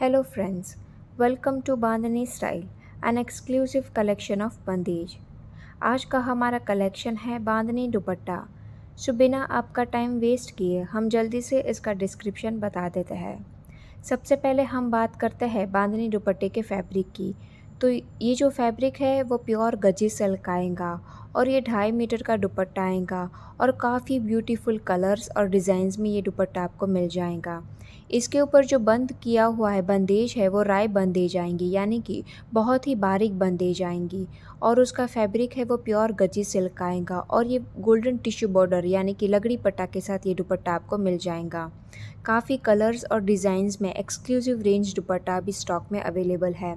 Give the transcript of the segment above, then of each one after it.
hello friends welcome to bandhani style an exclusive collection of bandhej आज का हमारा कलेक्शन है बांधनी दुपट्टा सो बिना आपका टाइम वेस्ट किए हम जल्दी से इसका डिस्क्रिप्शन बता देते हैं सबसे पहले हम बात करते हैं बांधनी दुपट्टे के फैब्रिक की तो ये जो फैब्रिक है वो प्योर गजी सिल्क आएगा और ये ढाई मीटर का दुपट्टा आएगा और काफ़ी ब्यूटीफुल कलर्स और डिज़ाइंस में ये दुपट्टा आपको मिल जाएगा इसके ऊपर जो बंद किया हुआ है बंदेज है वो राय बंदेज आएंगी यानी कि बहुत ही बारीक बंदेज आएंगी और उसका फैब्रिक है वो प्योर गजी सिल्क आएगा और ये गोल्डन टिश्यू बॉर्डर यानी कि लकड़ी पट्टा के साथ ये दुपट्टा आपको मिल जाएगा काफ़ी कलर्स और डिज़ाइंस में एक्सक्लूसिव रेंज दुपट्टा भी स्टॉक में अवेलेबल है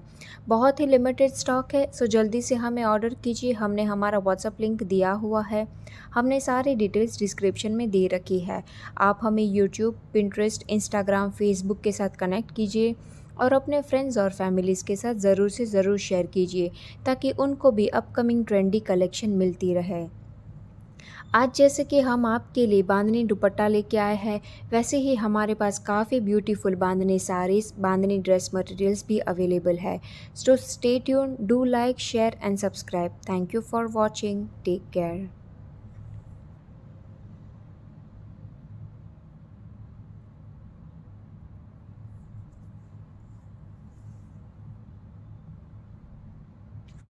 बहुत ही लिमिटेड स्टॉक है सो जल्दी से हमें ऑर्डर कीजिए हमने हमारा व्हाट्सअप व्हाट्सअप लिंक दिया हुआ है हमने सारे डिटेल्स डिस्क्रिप्शन में दे रखी है आप हमें यूट्यूब पिंट्रेस्ट इंस्टाग्राम फेसबुक के साथ कनेक्ट कीजिए और अपने फ्रेंड्स और फैमिलीज़ के साथ ज़रूर से ज़रूर शेयर कीजिए ताकि उनको भी अपकमिंग ट्रेंडी कलेक्शन मिलती रहे आज जैसे कि हम आपके लिए बांधनी दुपट्टा लेके आए हैं वैसे ही हमारे पास काफ़ी beautiful bandhani saris bandhani dress materials भी अवेलेबल है so stay tune do like share and subscribe thank you for watching take care